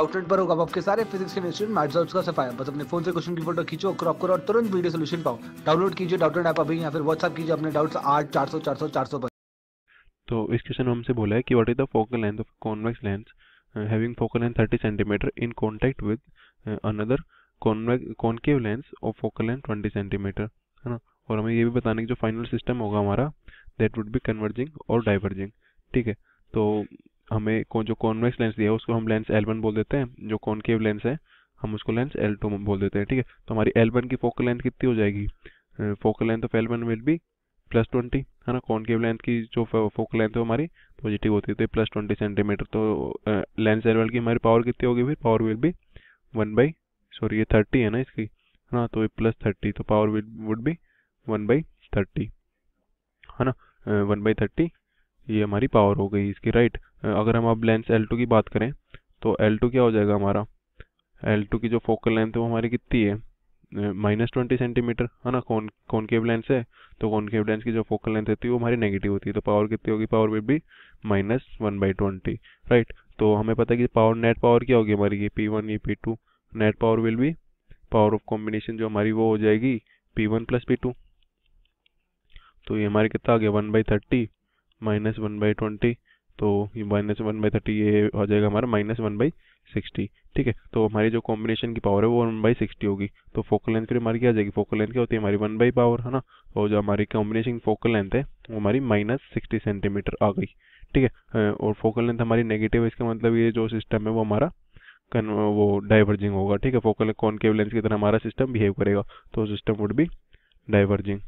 outlet पर होगा आपके सारे फिजिक्स केमिस्ट्री मैथ्स और उसका सफाया बस अपने फोन से क्वेश्चन की फोटो खींचो क्रॉप करो और तुरंत वीडियो सोल्यूशन पाओ डाउनलोड कीजिए डाउटलेट ऐप अभी या फिर व्हाट्सअप कीजिए अपने डाउट्स आठ चार सौ चार सौ चार सौ पर तो इस क्वेश्चन में हमसे बोला है कि what is the focal length of convex lens having focal length 30 centimetre in contact with another concave lens of focal length 20 centimetre है ना और हमें ये भी बताने की जो फाइनल सिस्टम होगा हमारा दैट वुड बी कन्वर्जिंग और डाइवर्जिंग ठीक है तो हमें कौन जो कॉन्वेक्स लेंस दिया है उसको हम लेंस एल बोल देते हैं जो कॉन्केव लेंस है हम उसको लेंस एल बोल देते हैं ठीक है तो हमारी एल की फोकल लेंथ कितनी हो जाएगी focal length of L one will be plus twenty है ना कॉन्केव लेंथ की जो फोकल लेंथ है हमारी पॉजिटिव होती है प्लस ट्वेंटी सेंटीमीटर तो लेंस एल तो, की हमारी पावर कितनी होगी फिर power will be one by sorry ये थर्टी है ना इसकी है ना तो ये प्लस थर्टी तो power will would be one by thirty है ना वन बाई थर्टी ये हमारी पावर हो गई इसकी राइट अगर हम अब लेंस एल की बात करें तो एल क्या हो जाएगा हमारा एल की जो फोकल लेंथ है वो हमारी कितनी है माइनस ट्वेंटी सेंटीमीटर है ना कौन कॉनकेव लेंस है तो कॉनकेव लेंस की जो फोकल लेंथ होती है वो हमारी नेगेटिव होती है तो पावर कितनी होगी पावर वेट भी minus one by twenty right तो हमें पता है कि पावर नेट पावर क्या होगी हमारी ये पी वन ये P two net power will be power of combination जो हमारी वो हो जाएगी P one plus P two तो ये हमारे कितना आ गया one by thirty minus one by twenty तो माइनस वन बाई थर्टी ये हो जाएगा हमारा माइनस वन बाई सिक्सटी ठीक है तो हमारी जो कॉम्बिनेशन की पावर है वो वन बाई सिक्सटी होगी तो फोकल लेंथ फिर हमारी क्या आ जाएगी फोकल लेंथ क्या होती है हमारी वन बाई पावर है ना और तो जो हमारी कॉम्बिनेशन फोकल लेंथ है वो हमारी माइनस सिक्सटी सेंटीमीटर आ गई ठीक है और फोकल लेंथ हमारी नेगेटिव है इसका मतलब ये जो सिस्टम है वो हमारा कन वो डाइवर्जिंग होगा ठीक है फोकल कॉनकेव लेंस की तरह हमारा सिस्टम बिहेव करेगा तो सिस्टम वुड बी डाइवर्जिंग